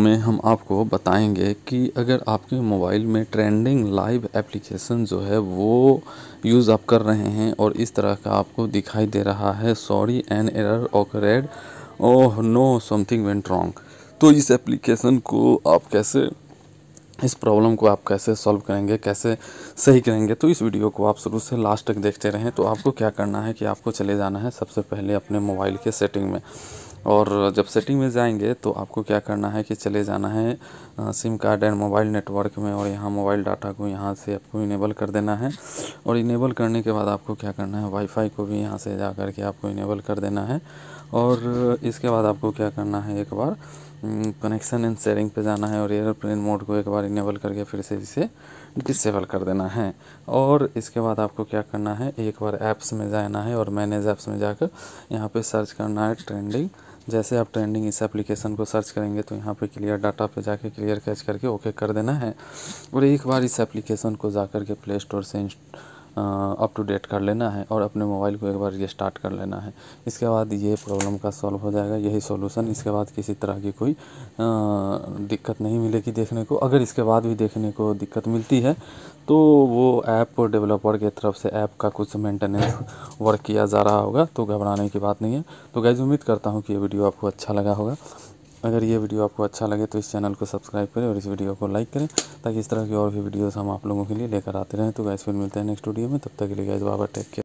में हम आपको बताएंगे कि अगर आपके मोबाइल में ट्रेंडिंग लाइव एप्लीकेशन जो है वो यूज़ आप कर रहे हैं और इस तरह का आपको दिखाई दे रहा है sorry an error occurred oh no something went wrong तो इस एप्लीकेशन को आप कैसे इस प्रॉब्लम को आप कैसे सॉल्व करेंगे कैसे सही करेंगे तो इस वीडियो को आप शुरू से लास्ट तक देखते रहें तो आपको क्या करना है कि आपको चले जाना है सबसे पहले अपने मोबाइल के सेटिंग में और जब सेटिंग में जाएंगे तो आपको क्या करना है कि चले जाना है SIM card and mobile network में और यहाँ मोबाइल डाटा को यहाँ से आपको इनेबल कर देना है और इनेबल करने के बाद आपको क्या करना है वाईफाई को भी यहाँ से जा कर के आपको इनेबल कर देना है और इसके बाद आपको क्या करना है एक बार कनेक्शन एंड शेयरिंग पे जाना है और एयरप्लेन मोड को एक बार इनेबल करके फिर से इसे डिसेबल कर देना है और इसके बाद आपको क्या करना है एक बार ऐप्स में जाना है और मैनेज ऐप्स में जाकर यहाँ पे सर्च करना है ट्रेंडिंग जैसे आप ट्रेंडिंग इस एप्लीकेशन को सर्च करेंगे तो यहाँ पे क्लियर डाटा पे जाके क्लियर कैच करके ओके कर देना है और एक बार इस एप्लीकेशन को जा करके के प्ले स्टोर से अप टू डेट कर लेना है और अपने मोबाइल को एक बार रिस्टार्ट कर लेना है इसके बाद ये प्रॉब्लम का सॉल्व हो जाएगा यही सॉल्यूशन इसके बाद किसी तरह की कोई दिक्कत नहीं मिलेगी देखने को अगर इसके बाद भी देखने को दिक्कत मिलती है तो वो ऐप डेवलपर के तरफ से ऐप का कुछ मेंटेनेंस वर्क किया जा रहा होगा तो घबराने की बात नहीं है तो गैज़ उम्मीद करता हूँ कि ये वीडियो आपको अच्छा लगा होगा अगर ये वीडियो आपको अच्छा लगे तो इस चैनल को सब्सक्राइब करें और इस वीडियो को लाइक करें ताकि इस तरह की और भी वीडियोस हम आप लोगों के लिए लेकर आते रहें तो गैस फिर मिलते हैं नेक्स्ट वीडियो में तब तक के लिए गैस बाबा टेक केयर